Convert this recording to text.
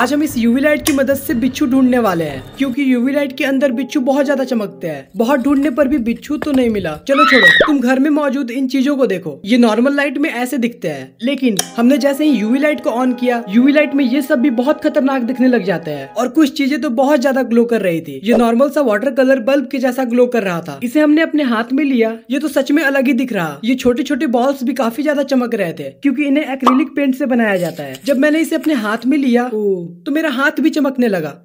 आज हम इस यूवी लाइट की मदद से बिच्छू ढूंढने वाले हैं क्योंकि यूवी लाइट के अंदर बिच्छू बहुत ज्यादा चमकते हैं बहुत ढूंढने पर भी बिच्छू तो नहीं मिला चलो छोड़ो तुम घर में मौजूद इन चीजों को देखो ये नॉर्मल लाइट में ऐसे दिखते हैं लेकिन हमने जैसे ही यूवी लाइट को ऑन किया यूवी लाइट में ये सब भी बहुत खतरनाक दिखने लग जाते हैं और कुछ चीजें तो बहुत ज्यादा ग्लो कर रही थी ये नॉर्मल सा वाटर कलर बल्ब के जैसा ग्लो कर रहा था इसे हमने अपने हाथ में लिया ये तो सच में अलग ही दिख रहा ये छोटे छोटे बॉल्स भी काफी ज्यादा चमक रहे थे क्यूँकी इन्हें एक्रिलिक पेंट से बनाया जाता है जब मैंने इसे अपने हाथ में लिया तो मेरा हाथ भी चमकने लगा